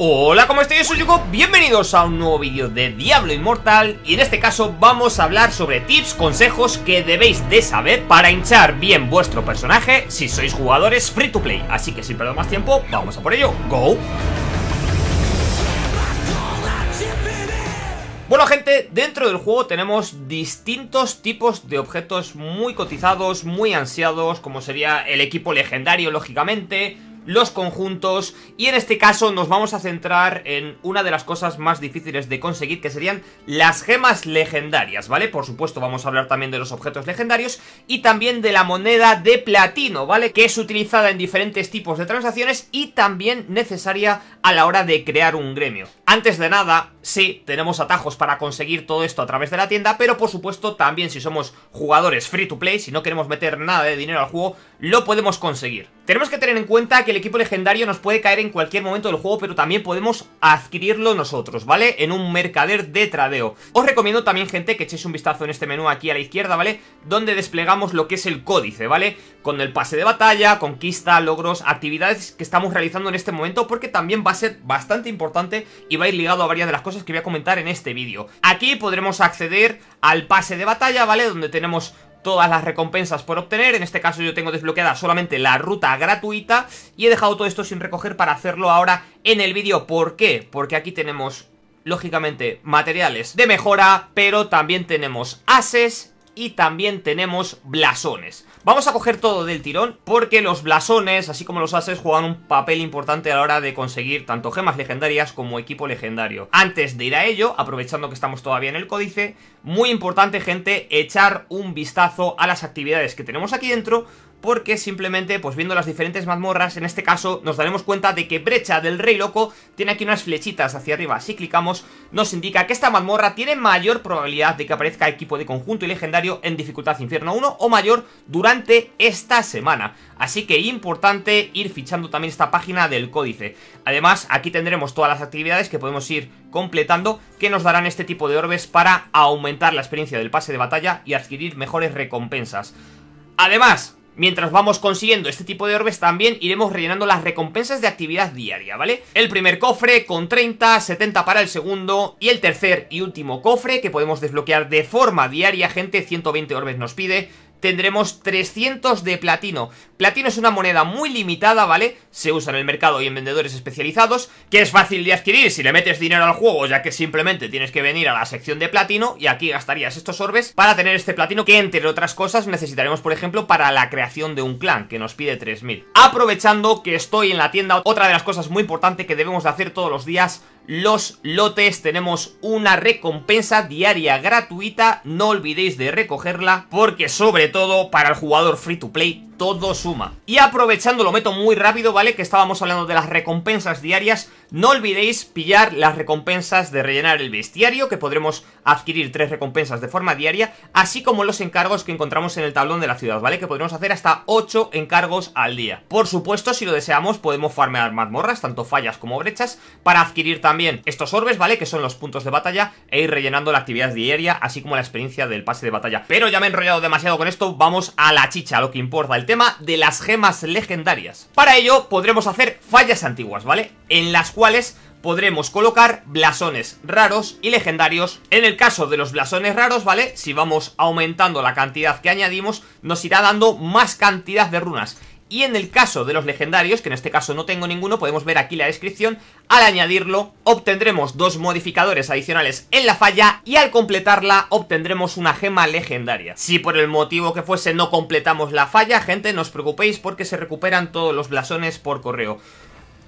Hola, ¿cómo estáis? Soy Yugo, bienvenidos a un nuevo vídeo de Diablo Inmortal y en este caso vamos a hablar sobre tips, consejos que debéis de saber para hinchar bien vuestro personaje si sois jugadores free to play. Así que sin perder más tiempo, vamos a por ello. ¡Go! Bueno gente, dentro del juego tenemos distintos tipos de objetos muy cotizados, muy ansiados, como sería el equipo legendario lógicamente, los conjuntos y en este caso nos vamos a centrar en una de las cosas más difíciles de conseguir que serían las gemas legendarias, ¿vale? Por supuesto vamos a hablar también de los objetos legendarios y también de la moneda de platino, ¿vale? Que es utilizada en diferentes tipos de transacciones y también necesaria a la hora de crear un gremio. Antes de nada, sí, tenemos atajos para conseguir todo esto a través de la tienda, pero por supuesto también si somos jugadores free to play, si no queremos meter nada de dinero al juego, lo podemos conseguir. Tenemos que tener en cuenta que el equipo legendario nos puede caer en cualquier momento del juego, pero también podemos adquirirlo nosotros, ¿vale? En un mercader de tradeo. Os recomiendo también, gente, que echéis un vistazo en este menú aquí a la izquierda, ¿vale? Donde desplegamos lo que es el códice, ¿vale? con el pase de batalla, conquista, logros, actividades que estamos realizando en este momento porque también va a ser bastante importante y va a ir ligado a varias de las cosas que voy a comentar en este vídeo. Aquí podremos acceder al pase de batalla, ¿vale? Donde tenemos todas las recompensas por obtener, en este caso yo tengo desbloqueada solamente la ruta gratuita y he dejado todo esto sin recoger para hacerlo ahora en el vídeo, ¿por qué? Porque aquí tenemos, lógicamente, materiales de mejora, pero también tenemos ases y también tenemos blasones. Vamos a coger todo del tirón porque los blasones, así como los ases, juegan un papel importante a la hora de conseguir tanto gemas legendarias como equipo legendario. Antes de ir a ello, aprovechando que estamos todavía en el códice, muy importante gente, echar un vistazo a las actividades que tenemos aquí dentro porque simplemente, pues viendo las diferentes mazmorras, en este caso nos daremos cuenta de que Brecha del Rey Loco tiene aquí unas flechitas hacia arriba. Si clicamos, nos indica que esta mazmorra tiene mayor probabilidad de que aparezca equipo de conjunto y legendario en dificultad infierno 1 o mayor durante esta semana. Así que importante ir fichando también esta página del códice. Además, aquí tendremos todas las actividades que podemos ir completando que nos darán este tipo de orbes para aumentar la experiencia del pase de batalla y adquirir mejores recompensas. Además, Mientras vamos consiguiendo este tipo de orbes también iremos rellenando las recompensas de actividad diaria, ¿vale? El primer cofre con 30, 70 para el segundo y el tercer y último cofre que podemos desbloquear de forma diaria, gente, 120 orbes nos pide tendremos 300 de platino. Platino es una moneda muy limitada, ¿vale? Se usa en el mercado y en vendedores especializados, que es fácil de adquirir si le metes dinero al juego, ya que simplemente tienes que venir a la sección de platino y aquí gastarías estos orbes para tener este platino que, entre otras cosas, necesitaremos, por ejemplo, para la creación de un clan, que nos pide 3000. Aprovechando que estoy en la tienda, otra de las cosas muy importantes que debemos de hacer todos los días los lotes tenemos una recompensa diaria gratuita, no olvidéis de recogerla porque sobre todo para el jugador free to play todo suma. Y aprovechando, lo meto muy rápido, ¿vale? Que estábamos hablando de las recompensas diarias. No olvidéis pillar las recompensas de rellenar el bestiario, que podremos adquirir tres recompensas de forma diaria, así como los encargos que encontramos en el tablón de la ciudad, ¿vale? Que podremos hacer hasta 8 encargos al día. Por supuesto, si lo deseamos, podemos farmear mazmorras, tanto fallas como brechas, para adquirir también estos orbes, ¿vale? Que son los puntos de batalla, e ir rellenando la actividad diaria, así como la experiencia del pase de batalla. Pero ya me he enrollado demasiado con esto, vamos a la chicha, lo que importa, el tema de las gemas legendarias. Para ello podremos hacer fallas antiguas, ¿vale? En las cuales podremos colocar blasones raros y legendarios. En el caso de los blasones raros, ¿vale? Si vamos aumentando la cantidad que añadimos, nos irá dando más cantidad de runas. Y en el caso de los legendarios, que en este caso no tengo ninguno, podemos ver aquí la descripción, al añadirlo obtendremos dos modificadores adicionales en la falla y al completarla obtendremos una gema legendaria. Si por el motivo que fuese no completamos la falla, gente, no os preocupéis porque se recuperan todos los blasones por correo.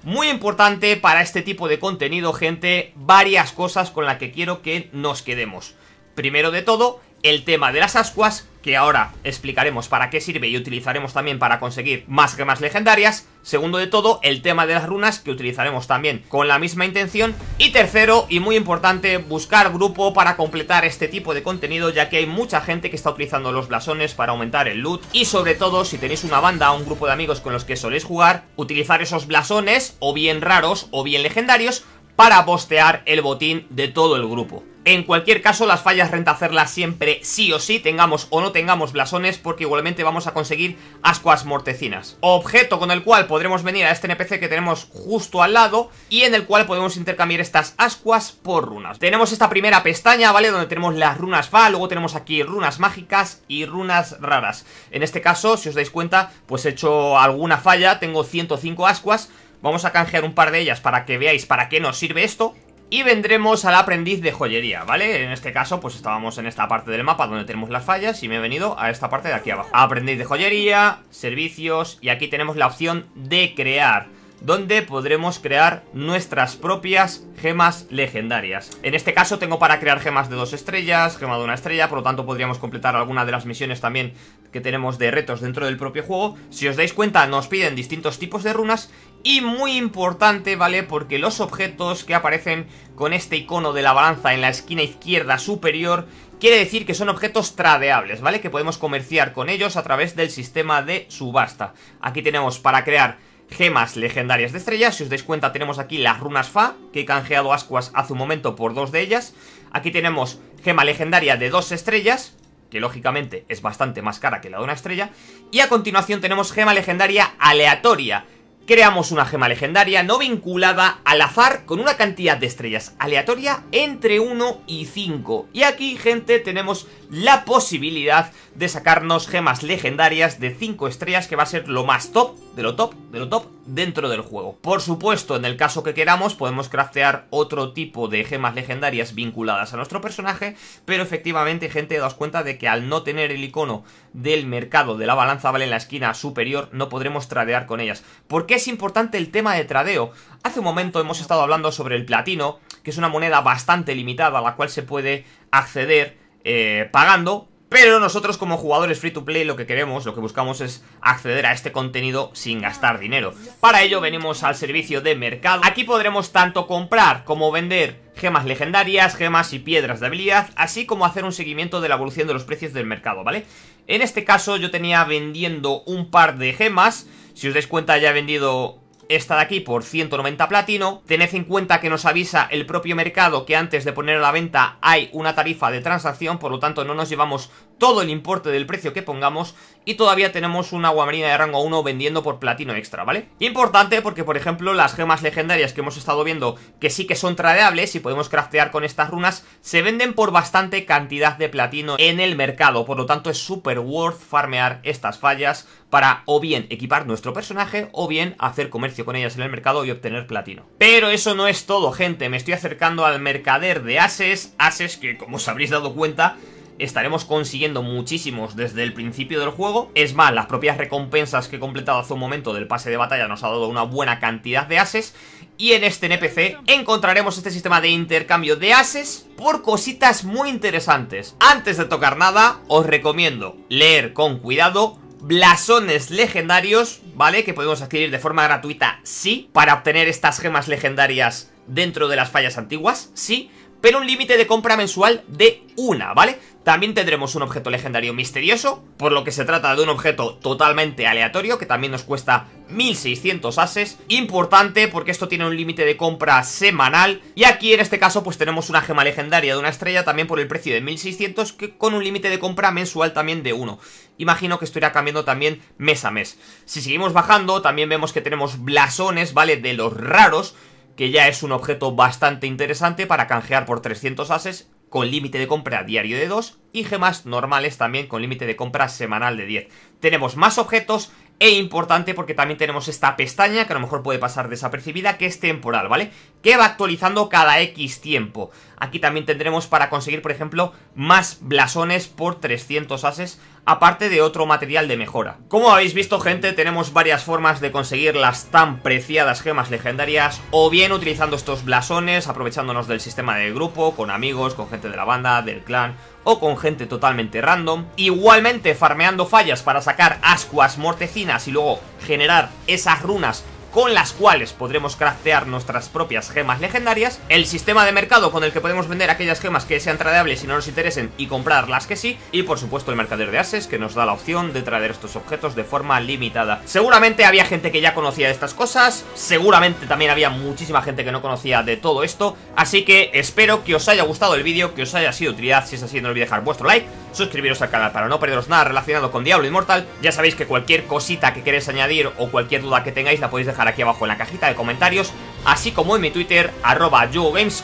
Muy importante para este tipo de contenido, gente, varias cosas con las que quiero que nos quedemos. Primero de todo, el tema de las ascuas, que ahora explicaremos para qué sirve y utilizaremos también para conseguir más gemas legendarias. Segundo de todo, el tema de las runas, que utilizaremos también con la misma intención. Y tercero, y muy importante, buscar grupo para completar este tipo de contenido, ya que hay mucha gente que está utilizando los blasones para aumentar el loot. Y sobre todo, si tenéis una banda o un grupo de amigos con los que soléis jugar, utilizar esos blasones, o bien raros o bien legendarios, para postear el botín de todo el grupo. En cualquier caso, las fallas renta hacerlas siempre sí o sí, tengamos o no tengamos blasones, porque igualmente vamos a conseguir ascuas mortecinas. Objeto con el cual podremos venir a este NPC que tenemos justo al lado, y en el cual podemos intercambiar estas ascuas por runas. Tenemos esta primera pestaña, ¿vale? Donde tenemos las runas fa, luego tenemos aquí runas mágicas y runas raras. En este caso, si os dais cuenta, pues he hecho alguna falla, tengo 105 ascuas, Vamos a canjear un par de ellas para que veáis para qué nos sirve esto y vendremos al aprendiz de joyería, ¿vale? En este caso, pues estábamos en esta parte del mapa donde tenemos las fallas y me he venido a esta parte de aquí abajo. Aprendiz de joyería, servicios y aquí tenemos la opción de crear donde podremos crear nuestras propias gemas legendarias. En este caso tengo para crear gemas de dos estrellas, gema de una estrella, por lo tanto podríamos completar alguna de las misiones también que tenemos de retos dentro del propio juego. Si os dais cuenta, nos piden distintos tipos de runas y muy importante, ¿vale? Porque los objetos que aparecen con este icono de la balanza en la esquina izquierda superior quiere decir que son objetos tradeables, ¿vale? Que podemos comerciar con ellos a través del sistema de subasta. Aquí tenemos para crear gemas legendarias de estrellas, si os dais cuenta tenemos aquí las runas Fa, que he canjeado Ascuas hace un momento por dos de ellas. Aquí tenemos gema legendaria de dos estrellas, que lógicamente es bastante más cara que la de una estrella. Y a continuación tenemos gema legendaria aleatoria, creamos una gema legendaria no vinculada al azar con una cantidad de estrellas aleatoria entre 1 y 5. Y aquí, gente, tenemos la posibilidad de sacarnos gemas legendarias de 5 estrellas, que va a ser lo más top, de lo top, de lo top dentro del juego. Por supuesto, en el caso que queramos, podemos craftear otro tipo de gemas legendarias vinculadas a nuestro personaje, pero efectivamente, gente, daos cuenta de que al no tener el icono del mercado de la balanza vale en la esquina superior, no podremos tradear con ellas. ¿Por qué es importante el tema de tradeo? Hace un momento hemos estado hablando sobre el platino, que es una moneda bastante limitada a la cual se puede acceder eh, pagando, pero nosotros como jugadores free to play lo que queremos, lo que buscamos es acceder a este contenido sin gastar dinero. Para ello venimos al servicio de mercado. Aquí podremos tanto comprar como vender gemas legendarias, gemas y piedras de habilidad, así como hacer un seguimiento de la evolución de los precios del mercado, ¿vale? En este caso yo tenía vendiendo un par de gemas, si os dais cuenta ya he vendido esta de aquí por 190 platino. Tened en cuenta que nos avisa el propio mercado que antes de poner a la venta hay una tarifa de transacción, por lo tanto no nos llevamos todo el importe del precio que pongamos y todavía tenemos una guamarina de rango 1 vendiendo por platino extra, ¿vale? Importante porque, por ejemplo, las gemas legendarias que hemos estado viendo que sí que son tradeables y podemos craftear con estas runas, se venden por bastante cantidad de platino en el mercado, por lo tanto es súper worth farmear estas fallas para o bien equipar nuestro personaje o bien hacer comercio con ellas en el mercado y obtener platino. Pero eso no es todo, gente. Me estoy acercando al mercader de ases, ases que como os habréis dado cuenta estaremos consiguiendo muchísimos desde el principio del juego. Es más, las propias recompensas que he completado hace un momento del pase de batalla nos ha dado una buena cantidad de ases. Y en este NPC encontraremos este sistema de intercambio de ases por cositas muy interesantes. Antes de tocar nada, os recomiendo leer con cuidado blasones legendarios, ¿vale? Que podemos adquirir de forma gratuita, sí, para obtener estas gemas legendarias dentro de las fallas antiguas, sí, pero un límite de compra mensual de una, ¿vale? También tendremos un objeto legendario misterioso, por lo que se trata de un objeto totalmente aleatorio, que también nos cuesta 1600 ases. Importante porque esto tiene un límite de compra semanal, y aquí en este caso pues tenemos una gema legendaria de una estrella también por el precio de 1600, que con un límite de compra mensual también de 1. Imagino que esto irá cambiando también mes a mes. Si seguimos bajando, también vemos que tenemos blasones, ¿vale? De los raros, que ya es un objeto bastante interesante para canjear por 300 ases con límite de compra diario de 2 y gemas normales también con límite de compra semanal de 10. Tenemos más objetos e importante porque también tenemos esta pestaña que a lo mejor puede pasar desapercibida que es temporal, ¿vale? Que va actualizando cada X tiempo. Aquí también tendremos para conseguir, por ejemplo, más blasones por 300 ases aparte de otro material de mejora. Como habéis visto gente, tenemos varias formas de conseguir las tan preciadas gemas legendarias, o bien utilizando estos blasones, aprovechándonos del sistema de grupo, con amigos, con gente de la banda, del clan, o con gente totalmente random. Igualmente farmeando fallas para sacar ascuas, mortecinas y luego generar esas runas con las cuales podremos craftear nuestras propias gemas legendarias, el sistema de mercado con el que podemos vender aquellas gemas que sean tradeables y no nos interesen y comprar las que sí, y por supuesto el mercader de ases que nos da la opción de traer estos objetos de forma limitada. Seguramente había gente que ya conocía estas cosas, seguramente también había muchísima gente que no conocía de todo esto, así que espero que os haya gustado el vídeo, que os haya sido utilidad, si es así no olvidéis dejar vuestro like, suscribiros al canal para no perderos nada relacionado con Diablo Inmortal. Ya sabéis que cualquier cosita que queréis añadir o cualquier duda que tengáis la podéis dejar aquí abajo en la cajita de comentarios, así como en mi Twitter, arroba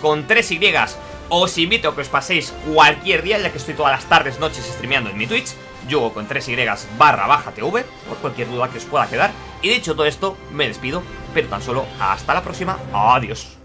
con 3y. Os invito a que os paséis cualquier día, ya que estoy todas las tardes, noches streameando en mi Twitch, yugo con 3y barra baja tv, por cualquier duda que os pueda quedar. Y dicho todo esto, me despido, pero tan solo hasta la próxima. Adiós.